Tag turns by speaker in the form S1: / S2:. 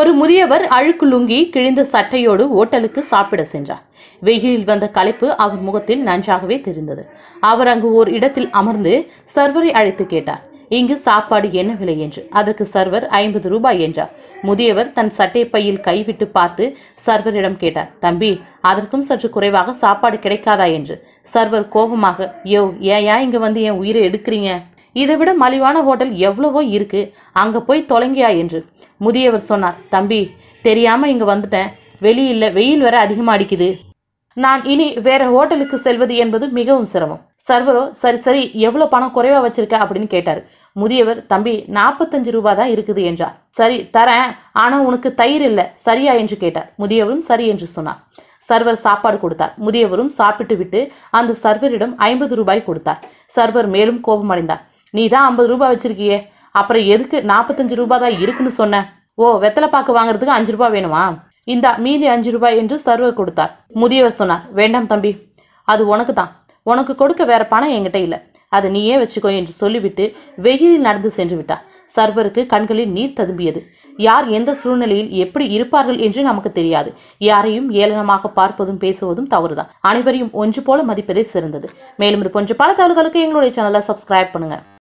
S1: ஒரு முதியவர் அழுக்குலுங்கி கிழிந்த சட்டையோடு ஓட்டலுக்கு சாப்பிட சென்றார் வெயிலில் வந்த கலைப்பு அவர் முகத்தில் நன்றாகவே தெரிந்தது அவர் அங்கு ஓர் இடத்தில் அமர்ந்து சர்வரை அழைத்து கேட்டார் இங்கு சாப்பாடு என்ன விலை என்று அதற்கு சர்வர் ஐம்பது ரூபாய் என்றார் முதியவர் தன் சட்டை பையில் கைவிட்டு பார்த்து சர்வரிடம் கேட்டார் தம்பி அதற்கும் சற்று குறைவாக சாப்பாடு கிடைக்காதா என்று சர்வர் கோபமாக யோ ஏயா இங்க வந்து என் உயிரை எடுக்கிறீங்க இதை விட மலிவான ஹோட்டல் எவ்வளவோ இருக்கு அங்கே போய் தொலைங்கியா என்று முதியவர் சொன்னார் தம்பி தெரியாம இங்க வந்துட்டேன் வெளியில் வெயில் வர அதிகமாக அடிக்குது நான் இனி வேற ஹோட்டலுக்கு செல்வது என்பது மிகவும் சிரமம் சர்வரோ சரி சரி எவ்வளோ பணம் குறைவா வச்சிருக்க அப்படின்னு கேட்டார் முதியவர் தம்பி நாற்பத்தஞ்சு ரூபா தான் இருக்குது என்றார் சரி தரேன் ஆனால் உனக்கு தயிர் இல்லை சரியா என்று கேட்டார் முதியவரும் சரி என்று சொன்னார் சர்வர் சாப்பாடு கொடுத்தார் முதியவரும் சாப்பிட்டு விட்டு அந்த சர்வரிடம் ஐம்பது ரூபாய் கொடுத்தார் சர்வர் மேலும் கோபமடைந்தார் நீ தான் ஐம்பது ரூபா வச்சிருக்கியே அப்புறம் எதுக்கு நாற்பத்தஞ்சு ரூபா தான் இருக்குன்னு சொன்னேன் ஓ வெத்தலை பாக்கு வாங்குறதுக்கு அஞ்சு ரூபா வேணுமா இந்தா மீதி அஞ்சு ரூபாய் என்று சர்வர் கொடுத்தார் முதியவர் சொன்னார் வேண்டாம் தம்பி அது உனக்கு தான் உனக்கு கொடுக்க வேற பணம் என்கிட்ட இல்லை அதை நீயே வச்சுக்கோ என்று சொல்லிவிட்டு வெயிலில் நடந்து சென்று விட்டார் சர்வருக்கு கண்களில் நீர் ததும்பியது யார் எந்த சூழ்நிலையில் எப்படி இருப்பார்கள் என்று நமக்கு தெரியாது யாரையும் ஏளனமாக பார்ப்பதும் பேசுவதும் தவறுதான் அனைவரையும் ஒன்று போல மதிப்பதே சிறந்தது மேலும் இது போன்ற பல தகவல்களுக்கு எங்களுடைய சேனலை சப்ஸ்கிரைப் பண்ணுங்க